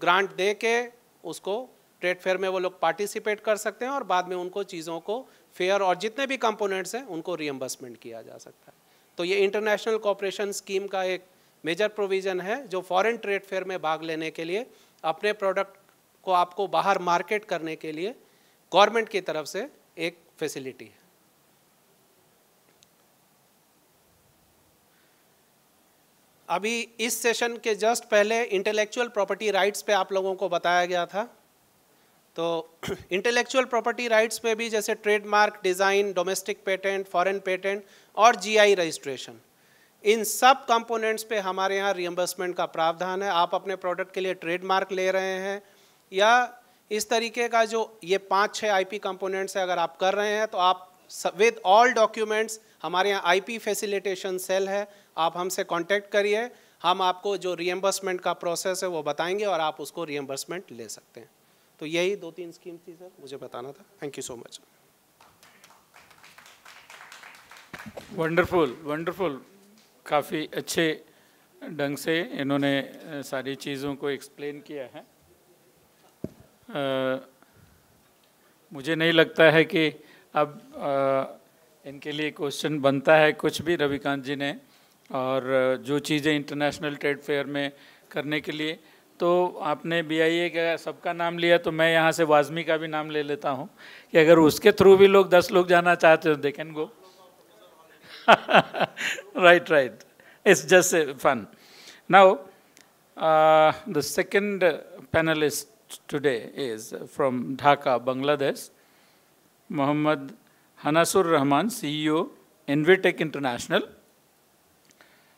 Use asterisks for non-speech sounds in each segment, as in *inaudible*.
Grant दे के उसको trade fair में वो लोग पार्टिसिपेट कर सकते हैं और बाद में उनको चीज़ों को फेयर और जितने भी कंपोनेंट्स हैं उनको रीएम्बर्समेंट किया जा सकता है तो ये इंटरनेशनल कॉपरेशन स्कीम का एक मेजर प्रोविज़न है जो फॉरेन ट्रेड फेयर में भाग लेने के लिए अपने प्रोडक्ट को आपको बाहर मार्केट करने के लिए गवर्नमेंट की तरफ से एक फैसिलिटी है अभी इस सेशन के जस्ट पहले इंटेलेक्चुअल प्रॉपर्टी राइट्स पे आप लोगों को बताया गया था तो इंटेलेक्चुअल प्रॉपर्टी राइट्स में भी जैसे trademark design domestic patent foreign patent और जीआई रजिस्ट्रेशन इन सब कंपोनेंट्स पे हमारे यहाँ रियम्बर्समेंट का प्रावधान है आप अपने प्रोडक्ट के लिए ट्रेडमार्क ले रहे हैं या इस तरीके का जो ये पाँच छः आई कंपोनेंट्स है अगर आप कर रहे हैं तो आप विद ऑल डॉक्यूमेंट्स हमारे यहाँ आईपी फैसिलिटेशन सेल है आप हमसे कांटेक्ट करिए हम आपको जो रियम्बर्समेंट का प्रोसेस है वो बताएंगे और आप उसको रियम्बर्समेंट ले सकते हैं तो यही दो तीन स्कीम थी सर मुझे बताना था thank you so much wonderful wonderful काफ़ी अच्छे ढंग से इन्होंने सारी चीज़ों को एक्सप्लेन किया है आ, मुझे नहीं लगता है कि अब आ, इनके लिए क्वेश्चन बनता है कुछ भी रविकांत जी ने और जो चीज़ें इंटरनेशनल ट्रेड फेयर में करने के लिए तो आपने बी आई ए का सबका नाम लिया तो मैं यहाँ से वाजमी का भी नाम ले लेता हूँ कि अगर उसके थ्रू भी लोग दस लोग जाना चाहते हो they can go right right it's just fun now the second panelist today is from Dhaka Bangladesh Mohammad Hanasur Rahman, CEO, Envitech International.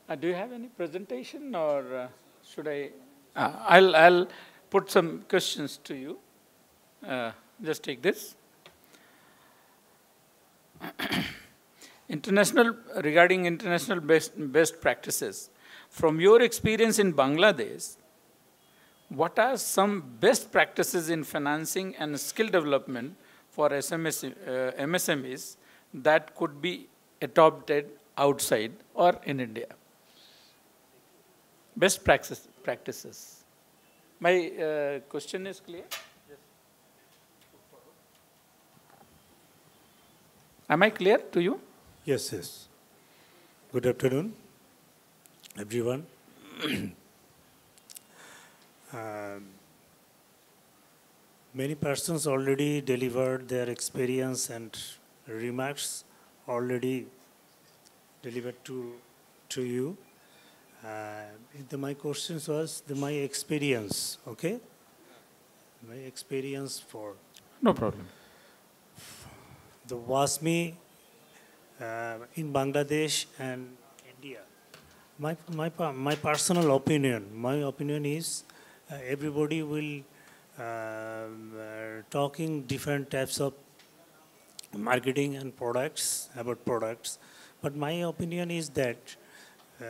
Uh, do you have any presentation or uh, should I? Uh, I'll, I'll put some questions to you. Uh, just take this. *coughs* international, regarding international best, best practices, from your experience in Bangladesh, what are some best practices in financing and skill development for SMS, uh, MSMEs that could be adopted outside or in India. Best practice, practices. My uh, question is clear? Am I clear to you? Yes, yes. Good afternoon, everyone. *clears throat* Uh, Many persons already delivered their experience and remarks already delivered to, to you. Uh, the, my question was the, my experience, okay? My experience for... No problem. The WASMI uh, in Bangladesh and India. My, my, my personal opinion, my opinion is uh, everybody will um, uh, talking different types of marketing and products, about products. But my opinion is that uh,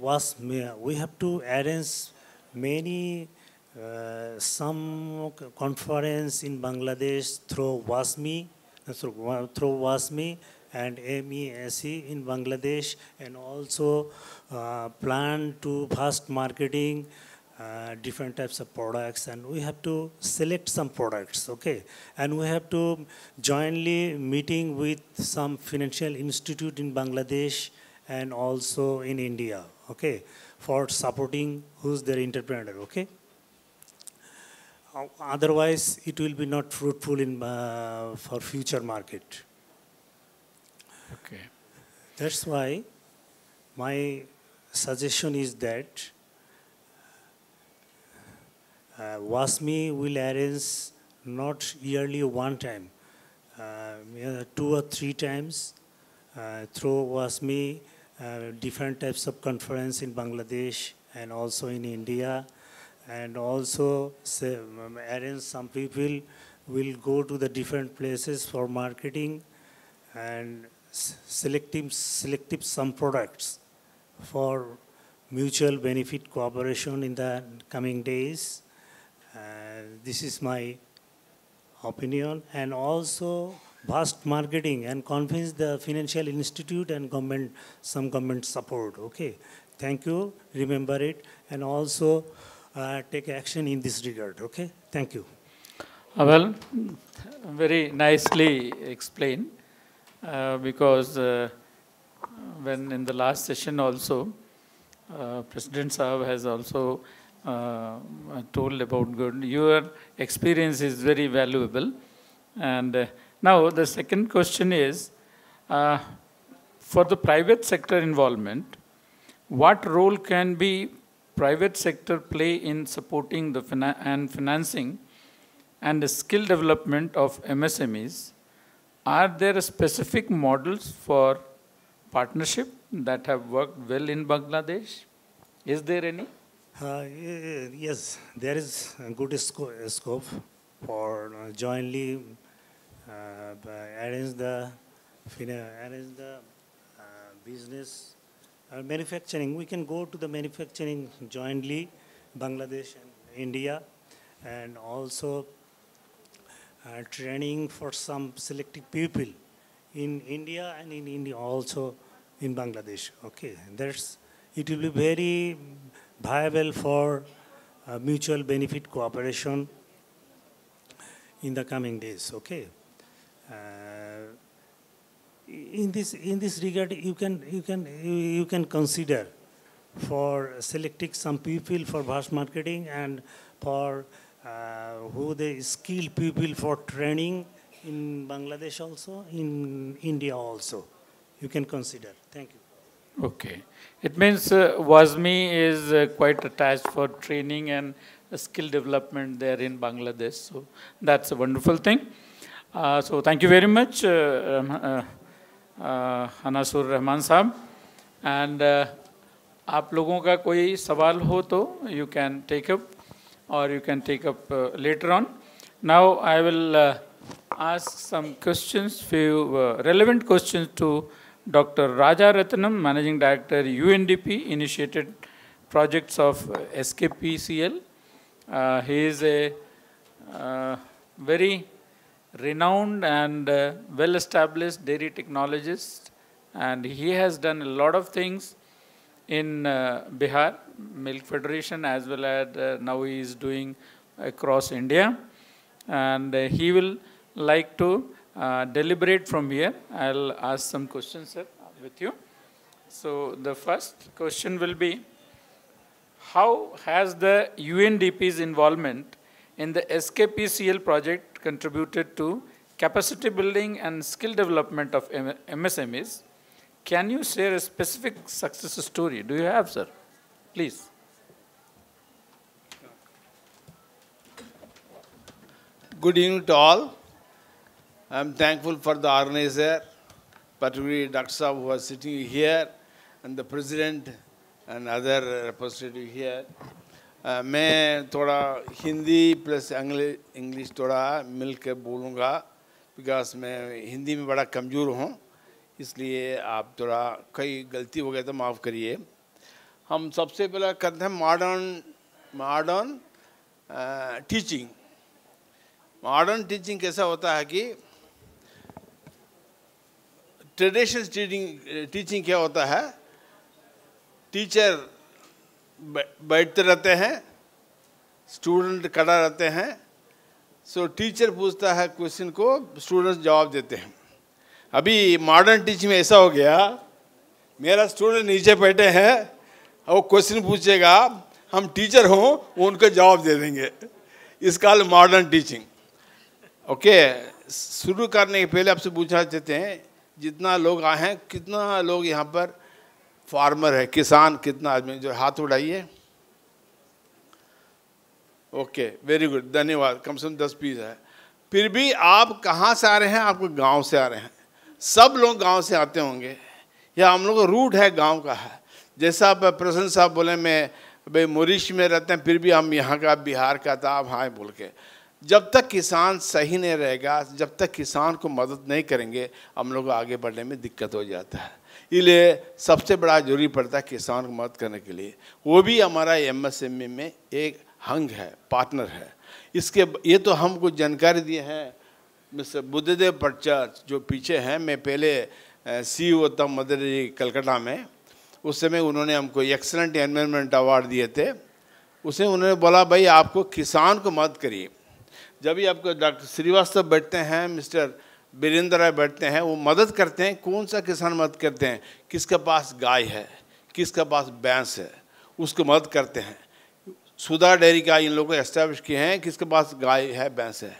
was, we have to arrange many uh, some conference in Bangladesh through WASMI, through, through WASMI and MESE in Bangladesh and also uh, plan to fast marketing uh, different types of products and we have to select some products okay and we have to jointly meeting with some financial institute in bangladesh and also in india okay for supporting who's their entrepreneur okay uh, otherwise it will be not fruitful in uh, for future market okay that's why my suggestion is that uh, WASMI will arrange not yearly one time, uh, two or three times uh, through WASMI, uh, different types of conference in Bangladesh and also in India, and also say, um, arrange some people will go to the different places for marketing and selective selective some products for mutual benefit cooperation in the coming days this is my opinion. And also vast marketing and convince the financial institute and government, some government support. Okay. Thank you. Remember it. And also uh, take action in this regard. Okay. Thank you. Uh, well, very nicely explained uh, because uh, when in the last session also, uh, President Saab has also uh, told about good. Your experience is very valuable. And uh, now the second question is, uh, for the private sector involvement, what role can be private sector play in supporting the finan and financing and the skill development of MSMEs? Are there specific models for partnership that have worked well in Bangladesh? Is there any? Uh, yes, there is a good sco scope for uh, jointly uh, arrange the arrange the uh, business uh, manufacturing. We can go to the manufacturing jointly, Bangladesh and India, and also uh, training for some selected people in India and in India also in Bangladesh. Okay, that's it will be very viable for uh, mutual benefit cooperation in the coming days, okay? Uh, in this in this regard you can you can you can consider for selecting some people for vast marketing and for uh, who the skilled people for training in Bangladesh also in India also you can consider thank you Okay. It means uh, WASMI is uh, quite attached for training and skill development there in Bangladesh. So that's a wonderful thing. Uh, so thank you very much, uh, uh, Hanasur uh, Rahman Sahab. And if you have any questions, you can take up or you can take up can take up later on now I will ask some questions few Dr. Raja Ratnam, Managing Director, UNDP, initiated projects of SKPCL. Uh, he is a uh, very renowned and uh, well-established dairy technologist and he has done a lot of things in uh, Bihar Milk Federation as well as uh, now he is doing across India and he will like to uh, deliberate from here. I'll ask some questions, sir, with you. So the first question will be, how has the UNDP's involvement in the SKPCL project contributed to capacity building and skill development of MSMEs? Can you share a specific success story? Do you have, sir? Please. Good evening to all. I'm thankful for the organizer, particularly Dr. Saab who was sitting here, and the President and other representative here. Uh, मैं थोड़ा Hindi plus English थोड़ा मिल के बोलूँगा because मैं हिंदी में बड़ा कमज़ोर हूँ इसलिए आप थोड़ा कई गलती हो गया तो माफ़ करिए हम सबसे पहला करते हैं modern modern teaching modern teaching कैसा होता है कि ट्रेडिशनल टीचिंग टीचिंग क्या होता है टीचर बैठते रहते हैं स्टूडेंट खड़ा रहते हैं सो so, टीचर पूछता है क्वेश्चन को स्टूडेंट्स जवाब देते हैं अभी मॉडर्न टीचिंग में ऐसा हो गया मेरा स्टूडेंट नीचे बैठे हैं और क्वेश्चन पूछेगा हम टीचर हों वो उनको जवाब दे देंगे इस काल मॉडर्न टीचिंग ओके शुरू करने के पहले आपसे पूछना चाहते हैं जितना लोग आए हैं कितना लोग यहाँ पर फार्मर है किसान कितना आदमी जो हाथ उड़ाइए ओके वेरी गुड धन्यवाद कम से कम दस पीस है फिर भी आप कहाँ से आ रहे हैं आपको गांव से आ रहे हैं सब लोग गांव से आते होंगे या हम लोग का रूट है गांव का है जैसा आप प्रसन्न साहब बोले मैं भाई मोरिश में रहते हैं फिर भी हम यहाँ का बिहार का था तो आप हाँ बोल के जब तक किसान सही नहीं रहेगा जब तक किसान को मदद नहीं करेंगे हम लोग आगे बढ़ने में दिक्कत हो जाता है इसलिए सबसे बड़ा जरूरी पड़ता है किसान को मदद करने के लिए वो भी हमारा एमएसएमई e में एक हंग है पार्टनर है इसके ये तो हम कुछ जानकारी दिए हैं मिस्टर बुद्धदेव पटचर जो पीछे हैं मैं पहले सी ओ e था मदर कलकत्ता में उस समय उन्होंने हमको एक्सलेंट एनवायरमेंट अवार्ड दिए थे उसमें उन्होंने बोला भाई आपको किसान को मदद करिए जब भी आपको डॉक्टर श्रीवास्तव बैठते हैं मिस्टर बीरेंद्र राय बैठते हैं वो मदद करते हैं कौन सा किसान मदद करते हैं किसके पास गाय है किसके पास बैंस है उसको मदद करते हैं सुधा डेयरी का इन लोगों को एस्टेब्लिश किए हैं किसके पास गाय है भैंस है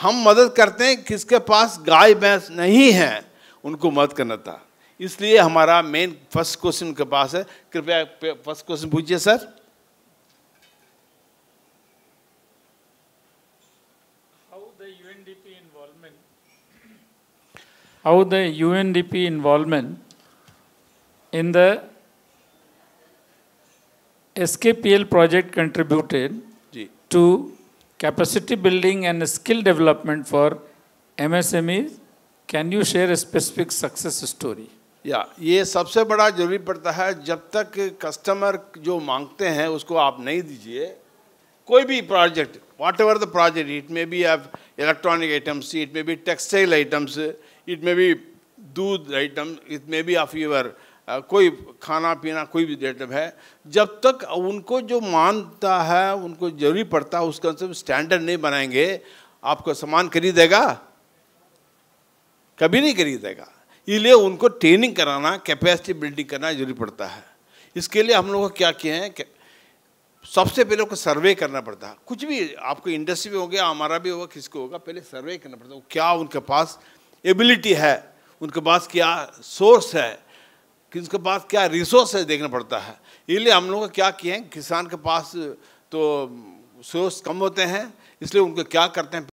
हम मदद करते हैं किसके पास गाय भैंस नहीं है उनको मदद करना था इसलिए हमारा मेन फर्स्ट क्वेश्चन के पास है कृपया फर्स्ट क्वेश्चन पूछिए sir how the UNDP involvement in the SKPL project contributed Ji. to capacity building and skill development for MSMEs. Can you share a specific success story? या ये सबसे बड़ा जरूरी पड़ता है जब तक कस्टमर जो मांगते हैं उसको आप नहीं दीजिए कोई भी project whatever the project it may be have electronic items it may be textile items it may be दूध item it may be of your कोई खाना पीना कोई भी आइटम है जब तक उनको जो मानता है उनको जरूरी पड़ता है उसका सब स्टैंडर्ड नहीं बनाएंगे आपको सामान खरीदेगा कभी नहीं खरीदेगा इसलिए उनको ट्रेनिंग कराना कैपेसिटी बिल्डिंग करना जरूरी पड़ता है इसके लिए हम लोग क्या किए हैं सबसे पहले उसको सर्वे करना पड़ता कुछ भी आपको इंडस्ट्री भी हो गया हमारा भी होगा किसको होगा पहले सर्वे करना पड़ता क्या उनके पास एबिलिटी है उनके पास क्या सोर्स है किसके पास क्या रिसोर्स है देखना पड़ता है इसलिए हम लोग क्या किए हैं किसान के पास तो सोर्स कम होते हैं इसलिए उनको क्या करते हैं